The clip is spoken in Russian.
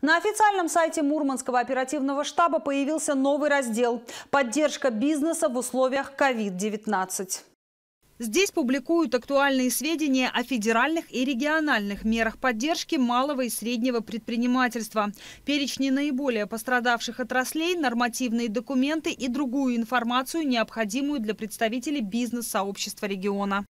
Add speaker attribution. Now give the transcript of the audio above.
Speaker 1: На официальном сайте Мурманского оперативного штаба появился новый раздел «Поддержка бизнеса в условиях COVID-19». Здесь публикуют актуальные сведения о федеральных и региональных мерах поддержки малого и среднего предпринимательства, перечни наиболее пострадавших отраслей, нормативные документы и другую информацию, необходимую для представителей бизнес-сообщества региона.